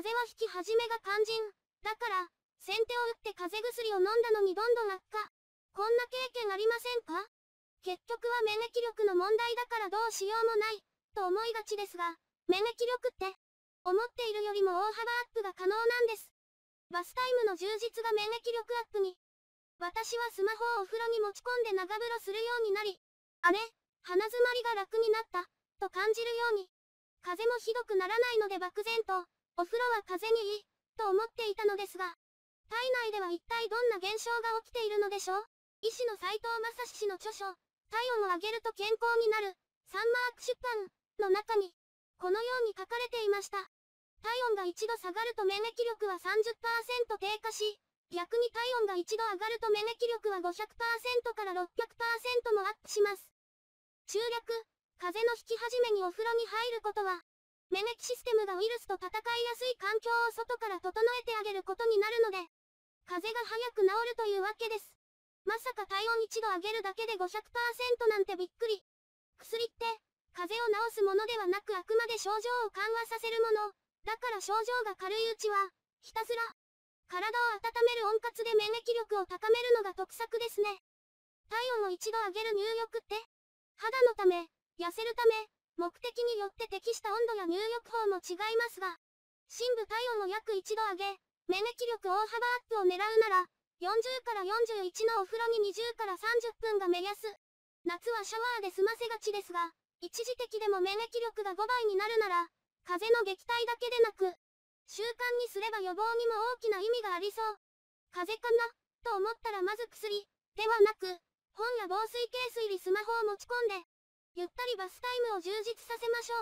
風邪は引き始めが肝心。だから、先手を打って風邪薬を飲んだのにどんどん悪化。こんな経験ありませんか結局は免疫力の問題だからどうしようもない、と思いがちですが、免疫力って、思っているよりも大幅アップが可能なんです。バスタイムの充実が免疫力アップに。私はスマホをお風呂に持ち込んで長風呂するようになり、あれ、鼻づまりが楽になった、と感じるように。風もひどくならないので漠然と、お風呂は風にいい、と思っていたのですが、体内では一体どんな現象が起きているのでしょう医師の斎藤正史氏の著書、体温を上げると健康になる、サンマーク出版の中に、このように書かれていました。体温が一度下がると免疫力は30%低下し、逆に体温が一度上がると免疫力は500%から600%もアップします。中略、風邪の引き始めにお風呂に入ることは、免疫システムがウイルスと戦いやすい環境を外から整えてあげることになるので、風邪が早く治るというわけです。まさか体温一度上げるだけで500%なんてびっくり。薬って、風邪を治すものではなくあくまで症状を緩和させるもの。だから症状が軽いうちは、ひたすら、体を温める温活で免疫力を高めるのが得策ですね。体温を一度上げる入浴って、肌のため、痩せるため、目的によって適した温度や入浴法も違いますが、深部体温を約1度上げ、免疫力大幅アップを狙うなら、40から41のお風呂に20から30分が目安。夏はシャワーで済ませがちですが、一時的でも免疫力が5倍になるなら、風邪の撃退だけでなく、習慣にすれば予防にも大きな意味がありそう。風邪かなと思ったらまず薬、ではなく、本や防水ケース入りスマホを持ち込んで、ゆったりバスタイムを充実させましょう。